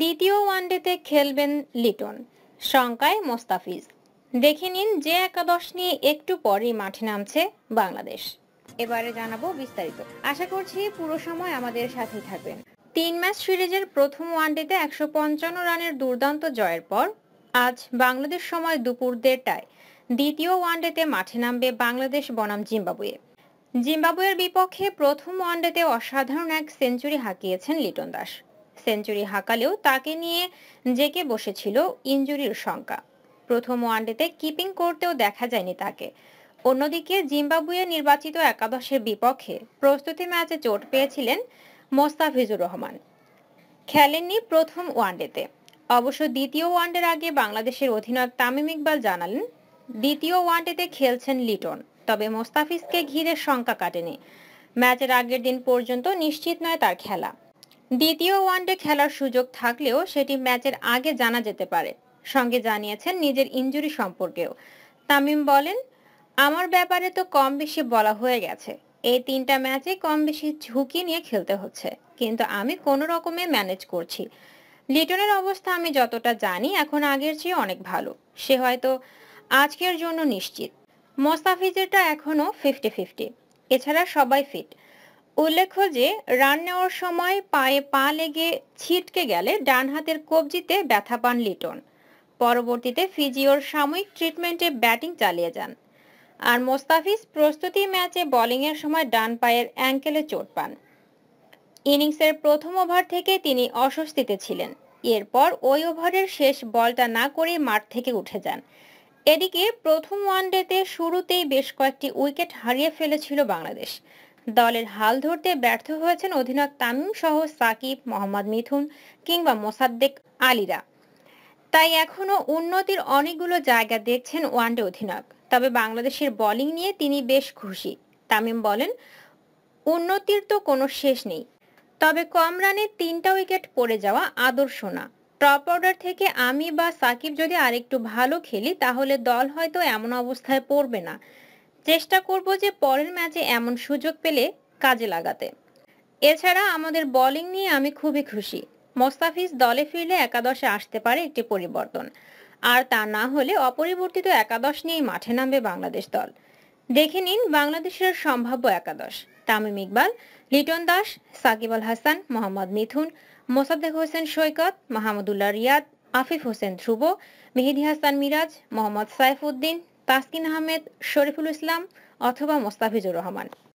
দ্বিতীয় ওয়ানডেতে খেলবেন লিটন শঙ্কায় মোস্তাফিজ দেখে নিন যে একাদশ নিয়ে একটু পরই মাঠে নামছে বাংলাদেশ এবারে জানাবো বিস্তারিত আশা করছি পুরো সময় আমাদের সাথেই থাকবেন তিন ম্যাচ সিরিজের প্রথম ওয়ানডেতে একশো পঞ্চান্ন রানের দুর্দান্ত জয়ের পর আজ বাংলাদেশ সময় দুপুর দেড়টায় দ্বিতীয় ওয়ানডেতে মাঠে নামবে বাংলাদেশ বনাম জিম্বাবুয়ে জিম্বাবুয়ের বিপক্ষে প্রথম ওয়ানডেতে অসাধারণ এক সেঞ্চুরি হাঁকিয়েছেন লিটন দাস সেঞ্চুরি হাঁকালেও তাকে নিয়ে জেকে বসেছিল ইঞ্জুরির শঙ্কা প্রথম ওয়ানডেতে কিপিং করতেও দেখা যায়নি তাকে অন্যদিকে জিম্বাবুয়ে নির্বাচিত একাদশের বিপক্ষে প্রস্তুতি ম্যাচে চোট পেয়েছিলেন মোস্তাফিজুর রহমান খেলেননি প্রথম ওয়ানডেতে অবশ্য দ্বিতীয় ওয়ানডের আগে বাংলাদেশের অধিনায়ক তামিম ইকবাল জানালেন দ্বিতীয় ওয়ানডেতে খেলছেন লিটন তবে মোস্তাফিজকে ঘিরে শঙ্কা কাটেনি ম্যাচের আগের দিন পর্যন্ত নিশ্চিত নয় তার খেলা দ্বিতীয় ওয়ানডে খেলার সুযোগ থাকলেও সেটি ম্যাচের আগে জানা যেতে পারে সঙ্গে জানিয়েছেন নিজের ইঞ্জুরি সম্পর্কেও তামিম বলেন আমার ব্যাপারে তো কম বেশি বলা হয়ে গেছে এই তিনটা ম্যাচে কম বেশি ঝুঁকি নিয়ে খেলতে হচ্ছে কিন্তু আমি কোনো রকমে ম্যানেজ করছি লিটনের অবস্থা আমি যতটা জানি এখন আগের চেয়ে অনেক ভালো সে হয়তো আজকের জন্য নিশ্চিত মোস্তাফিজেরটা এখনও ফিফটি ফিফটি এছাড়া সবাই ফিট উল্লেখ্য যে রান নেওয়ার সময় পায়ে পা লেগে ছিটকে গেলে ডান হাতের কবজিতে ব্যথা পান লিটন পরবর্তীতে ফিজিওর সাময়িক ট্রিটমেন্টে ব্যাটিং চালিয়ে যান আর মোস্তাফিজ প্রস্তুতি ম্যাচে বোলিংয়ের সময় ডান পায়ের অ্যাঙ্কেলে চোট পান ইনিংসের প্রথম ওভার থেকে তিনি অস্বস্তিতে ছিলেন এরপর ওই ওভারের শেষ বলটা না করে মাঠ থেকে উঠে যান এদিকে প্রথম ওয়ানডেতে শুরুতেই বেশ কয়েকটি উইকেট হারিয়ে ফেলেছিল বাংলাদেশ দলের হাল ধরতে ব্যর্থ হয়েছেন অধিনায়ক তামিম সহ সাকিব মোহাম্মদ মিথুন কিংবা মোসাদ্দেক আলীরা তাই এখনও উন্নতির অনেকগুলো জায়গা দেখছেন ওয়ানডে অধিনায়ক তবে বাংলাদেশের বলিং নিয়ে তিনি বেশ খুশি তামিম বলেন উন্নতির তো কোনো শেষ নেই তবে কম রানে তিনটা উইকেট পড়ে যাওয়া আদর্শ না টপ অর্ডার থেকে আমি বা সাকিব যদি আরেকটু ভালো খেলি তাহলে দল হয়তো এমন অবস্থায় পড়বে না চেষ্টা করব যে পরের ম্যাচে এমন সুযোগ পেলে কাজে লাগাতে এছাড়া আমাদের বোলিং নিয়ে আমি খুবই খুশি মোস্তাফিজ দলে ফিরলে একাদশে আসতে পারে একটি পরিবর্তন আর তা না হলে অপরিবর্তিত একাদশ নিয়েই মাঠে নামবে বাংলাদেশ দল দেখে নিন বাংলাদেশের সম্ভাব্য একাদশ তামিম ইকবাল লিটন দাস সাকিব আল হাসান মোহাম্মদ মিথুন মোসাদ্দেক হোসেন সৈকত মাহমুদুল্লাহ রিয়াদ আফিফ হোসেন ধ্রুব মেহেদি হাসান মিরাজ মোহাম্মদ উদ্দিন তাসকিন আহমেদ শরীফুল ইসলাম অথবা মোস্তাফিজুর রহমান